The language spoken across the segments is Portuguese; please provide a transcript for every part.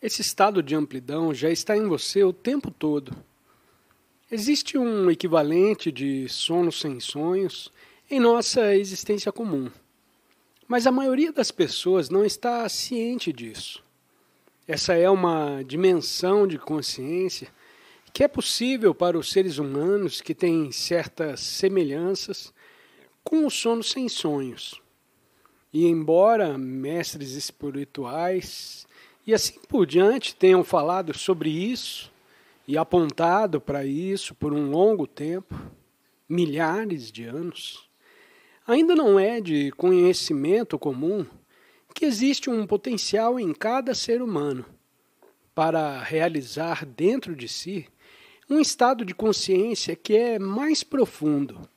Esse estado de amplidão já está em você o tempo todo. Existe um equivalente de sono sem sonhos em nossa existência comum. Mas a maioria das pessoas não está ciente disso. Essa é uma dimensão de consciência que é possível para os seres humanos que têm certas semelhanças com o sono sem sonhos. E embora mestres espirituais e assim por diante, tenham falado sobre isso e apontado para isso por um longo tempo milhares de anos. Ainda não é de conhecimento comum que existe um potencial em cada ser humano para realizar dentro de si um estado de consciência que é mais profundo,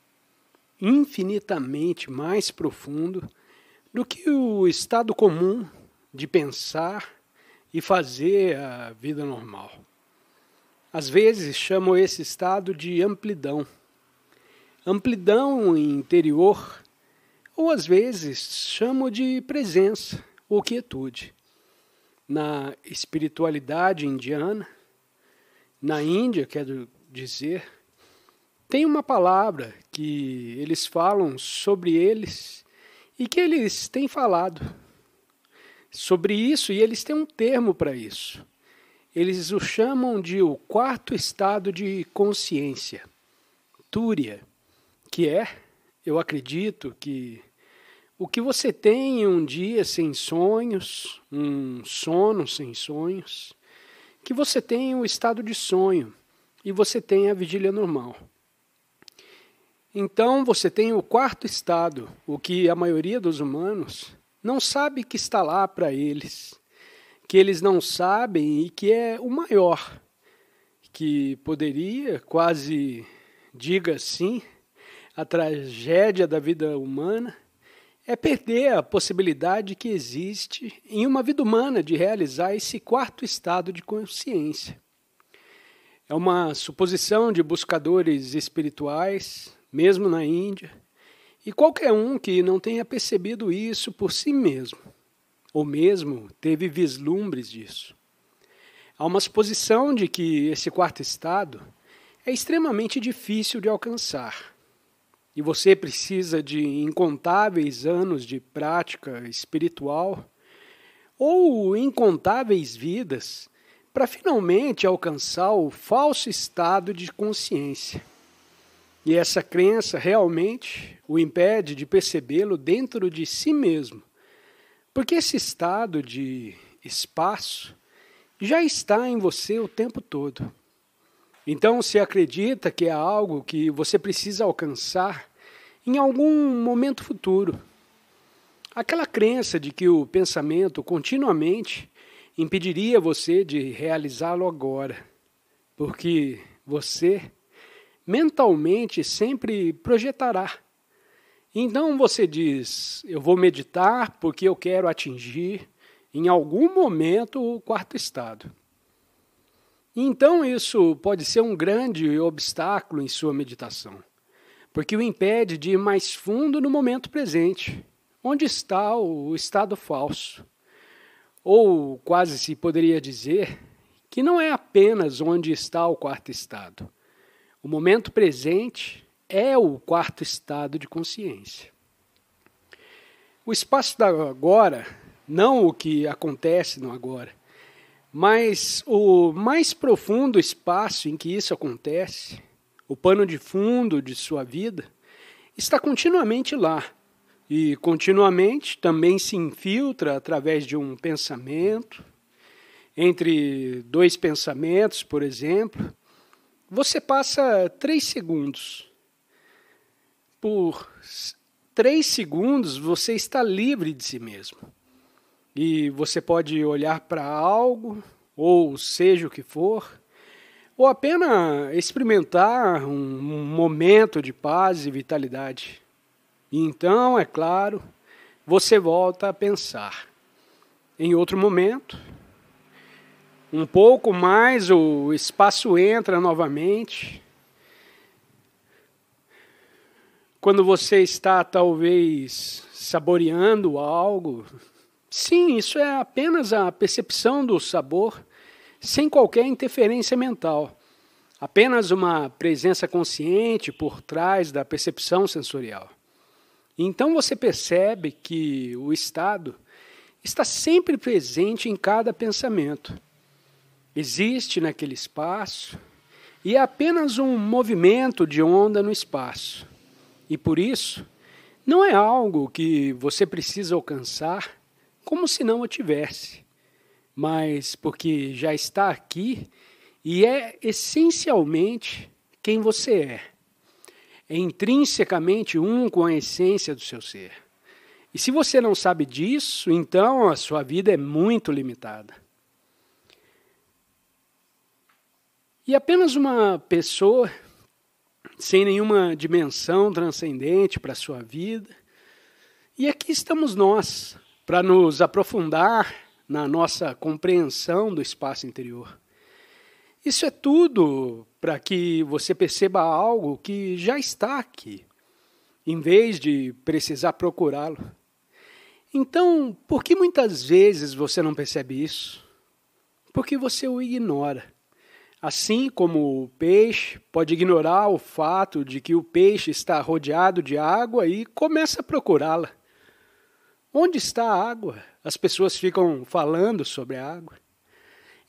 infinitamente mais profundo do que o estado comum de pensar e fazer a vida normal. Às vezes chamo esse estado de amplidão. Amplidão interior, ou às vezes chamo de presença ou quietude. Na espiritualidade indiana, na Índia, quero dizer, tem uma palavra que eles falam sobre eles e que eles têm falado sobre isso e eles têm um termo para isso. Eles o chamam de o quarto estado de consciência, Túria, que é, eu acredito que o que você tem um dia sem sonhos, um sono sem sonhos, que você tem o estado de sonho e você tem a vigília normal. Então você tem o quarto estado, o que a maioria dos humanos não sabe que está lá para eles, que eles não sabem e que é o maior, que poderia, quase diga assim, a tragédia da vida humana é perder a possibilidade que existe em uma vida humana de realizar esse quarto estado de consciência. É uma suposição de buscadores espirituais, mesmo na Índia, e qualquer um que não tenha percebido isso por si mesmo, ou mesmo teve vislumbres disso. Há uma suposição de que esse quarto estado é extremamente difícil de alcançar. E você precisa de incontáveis anos de prática espiritual ou incontáveis vidas para finalmente alcançar o falso estado de consciência. E essa crença realmente o impede de percebê-lo dentro de si mesmo, porque esse estado de espaço já está em você o tempo todo. Então, se acredita que é algo que você precisa alcançar em algum momento futuro. Aquela crença de que o pensamento continuamente impediria você de realizá-lo agora, porque você mentalmente sempre projetará. Então você diz: eu vou meditar porque eu quero atingir em algum momento o quarto estado. Então isso pode ser um grande obstáculo em sua meditação, porque o impede de ir mais fundo no momento presente, onde está o estado falso. Ou quase se poderia dizer que não é apenas onde está o quarto estado o momento presente é o quarto estado de consciência. O espaço da agora, não o que acontece no agora, mas o mais profundo espaço em que isso acontece, o pano de fundo de sua vida, está continuamente lá e continuamente também se infiltra através de um pensamento, entre dois pensamentos, por exemplo, você passa três segundos. Por três segundos você está livre de si mesmo. E você pode olhar para algo, ou seja o que for, ou apenas experimentar um momento de paz e vitalidade. E então, é claro, você volta a pensar. Em outro momento, um pouco mais, o espaço entra novamente. Quando você está talvez saboreando algo, sim, isso é apenas a percepção do sabor, sem qualquer interferência mental. Apenas uma presença consciente por trás da percepção sensorial. Então você percebe que o estado está sempre presente em cada pensamento existe naquele espaço e é apenas um movimento de onda no espaço. E por isso, não é algo que você precisa alcançar como se não o tivesse, mas porque já está aqui e é essencialmente quem você é. É intrinsecamente um com a essência do seu ser. E se você não sabe disso, então a sua vida é muito limitada. E apenas uma pessoa sem nenhuma dimensão transcendente para a sua vida. E aqui estamos nós para nos aprofundar na nossa compreensão do espaço interior. Isso é tudo para que você perceba algo que já está aqui, em vez de precisar procurá-lo. Então, por que muitas vezes você não percebe isso? Porque você o ignora. Assim como o peixe pode ignorar o fato de que o peixe está rodeado de água e começa a procurá-la. Onde está a água? As pessoas ficam falando sobre a água.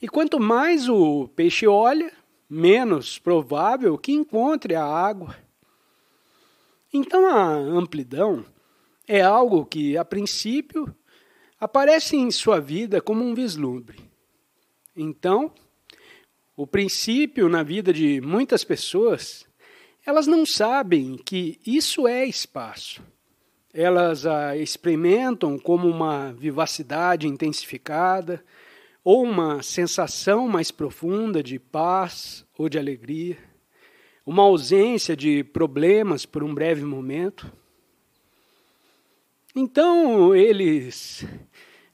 E quanto mais o peixe olha, menos provável que encontre a água. Então a amplidão é algo que, a princípio, aparece em sua vida como um vislumbre. Então, o princípio na vida de muitas pessoas, elas não sabem que isso é espaço. Elas a experimentam como uma vivacidade intensificada ou uma sensação mais profunda de paz ou de alegria, uma ausência de problemas por um breve momento. Então, eles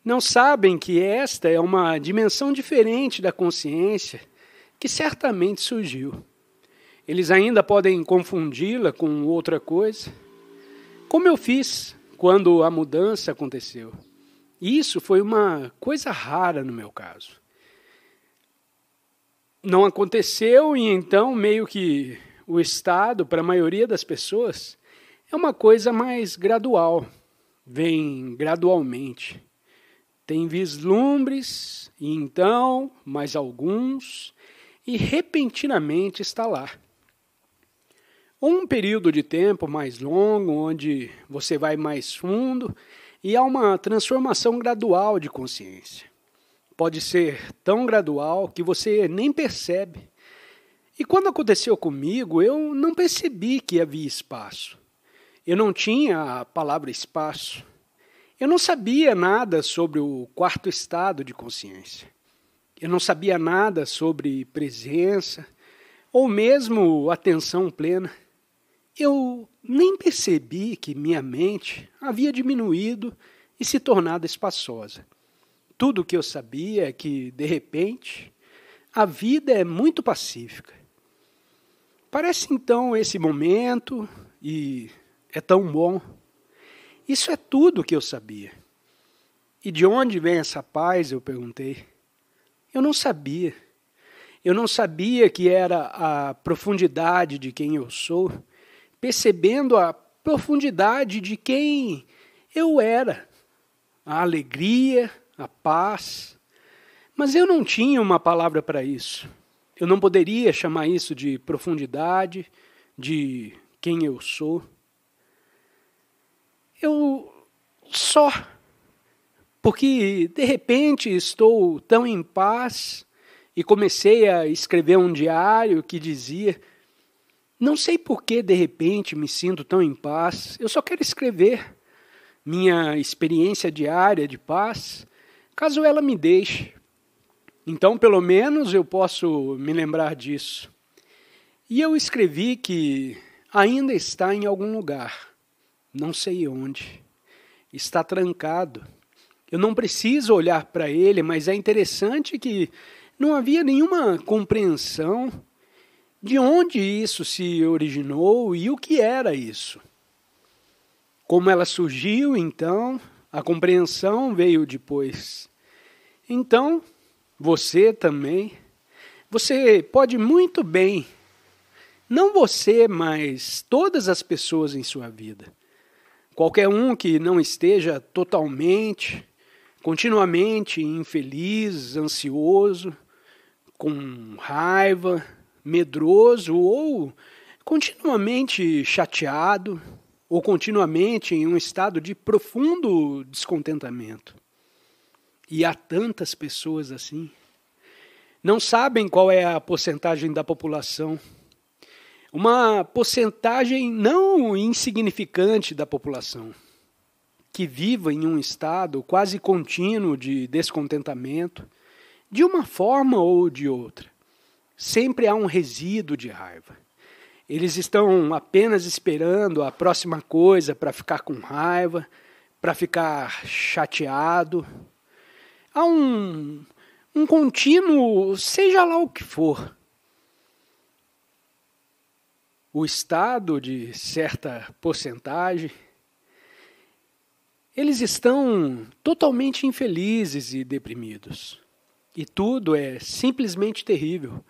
não sabem que esta é uma dimensão diferente da consciência que certamente surgiu. Eles ainda podem confundi-la com outra coisa, como eu fiz quando a mudança aconteceu. Isso foi uma coisa rara no meu caso. Não aconteceu e então meio que o estado para a maioria das pessoas é uma coisa mais gradual, vem gradualmente. Tem vislumbres e então mais alguns e repentinamente está lá. Ou um período de tempo mais longo, onde você vai mais fundo e há uma transformação gradual de consciência. Pode ser tão gradual que você nem percebe. E quando aconteceu comigo, eu não percebi que havia espaço. Eu não tinha a palavra espaço. Eu não sabia nada sobre o quarto estado de consciência eu não sabia nada sobre presença ou mesmo atenção plena. Eu nem percebi que minha mente havia diminuído e se tornado espaçosa. Tudo o que eu sabia é que, de repente, a vida é muito pacífica. Parece então esse momento e é tão bom. Isso é tudo o que eu sabia. E de onde vem essa paz? Eu perguntei. Eu não sabia. Eu não sabia que era a profundidade de quem eu sou, percebendo a profundidade de quem eu era, a alegria, a paz. Mas eu não tinha uma palavra para isso. Eu não poderia chamar isso de profundidade, de quem eu sou. Eu só porque de repente estou tão em paz e comecei a escrever um diário que dizia: Não sei por que de repente me sinto tão em paz, eu só quero escrever minha experiência diária de paz, caso ela me deixe. Então, pelo menos eu posso me lembrar disso. E eu escrevi que ainda está em algum lugar, não sei onde, está trancado eu não preciso olhar para ele, mas é interessante que não havia nenhuma compreensão de onde isso se originou e o que era isso. Como ela surgiu, então, a compreensão veio depois. Então, você também, você pode muito bem, não você, mas todas as pessoas em sua vida, qualquer um que não esteja totalmente continuamente infeliz, ansioso, com raiva, medroso ou continuamente chateado ou continuamente em um estado de profundo descontentamento. E há tantas pessoas assim. Não sabem qual é a porcentagem da população. Uma porcentagem não insignificante da população que viva em um estado quase contínuo de descontentamento, de uma forma ou de outra. Sempre há um resíduo de raiva. Eles estão apenas esperando a próxima coisa para ficar com raiva, para ficar chateado. Há um, um contínuo, seja lá o que for. O estado de certa porcentagem eles estão totalmente infelizes e deprimidos. E tudo é simplesmente terrível.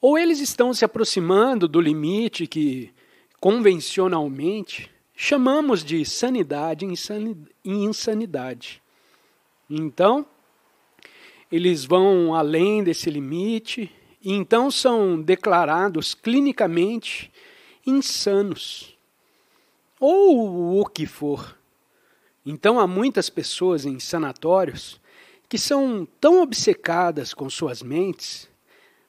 Ou eles estão se aproximando do limite que convencionalmente chamamos de sanidade e insanidade. Então, eles vão além desse limite e então são declarados clinicamente insanos. Ou o que for. Então há muitas pessoas em sanatórios que são tão obcecadas com suas mentes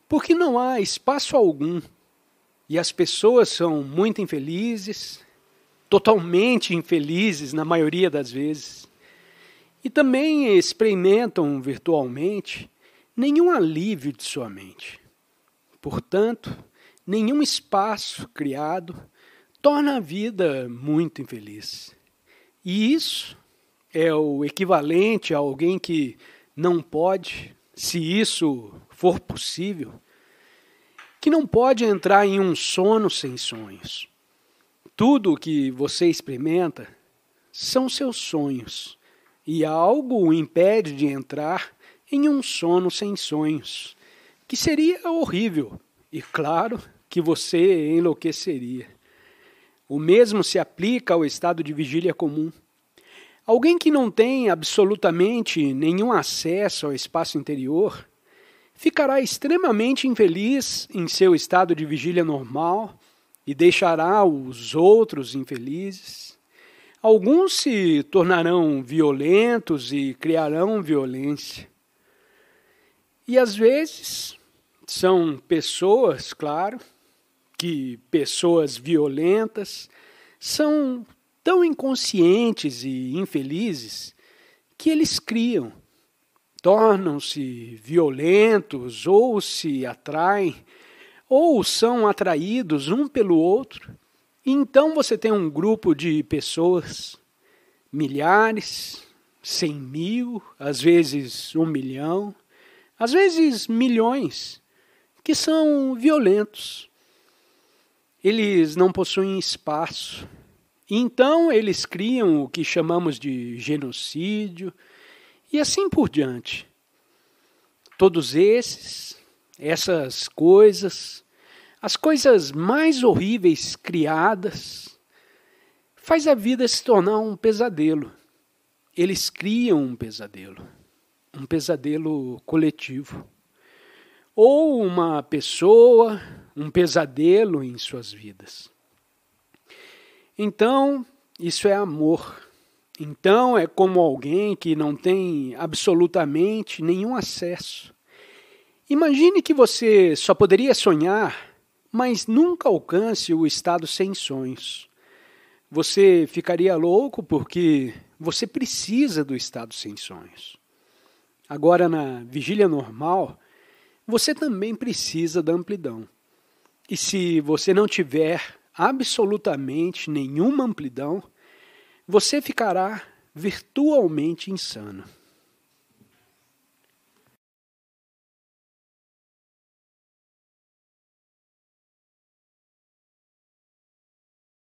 porque não há espaço algum e as pessoas são muito infelizes, totalmente infelizes na maioria das vezes, e também experimentam virtualmente nenhum alívio de sua mente. Portanto, nenhum espaço criado torna a vida muito infeliz. E isso é o equivalente a alguém que não pode, se isso for possível, que não pode entrar em um sono sem sonhos. Tudo o que você experimenta são seus sonhos, e algo o impede de entrar em um sono sem sonhos, que seria horrível, e claro que você enlouqueceria. O mesmo se aplica ao estado de vigília comum. Alguém que não tem absolutamente nenhum acesso ao espaço interior ficará extremamente infeliz em seu estado de vigília normal e deixará os outros infelizes. Alguns se tornarão violentos e criarão violência. E às vezes são pessoas, claro, que pessoas violentas são tão inconscientes e infelizes que eles criam, tornam-se violentos ou se atraem ou são atraídos um pelo outro. E então você tem um grupo de pessoas, milhares, cem mil, às vezes um milhão, às vezes milhões, que são violentos eles não possuem espaço. Então eles criam o que chamamos de genocídio e assim por diante. Todos esses, essas coisas, as coisas mais horríveis criadas, faz a vida se tornar um pesadelo. Eles criam um pesadelo, um pesadelo coletivo. Ou uma pessoa um pesadelo em suas vidas. Então, isso é amor. Então, é como alguém que não tem absolutamente nenhum acesso. Imagine que você só poderia sonhar, mas nunca alcance o estado sem sonhos. Você ficaria louco porque você precisa do estado sem sonhos. Agora, na vigília normal, você também precisa da amplidão. E se você não tiver absolutamente nenhuma amplidão, você ficará virtualmente insano.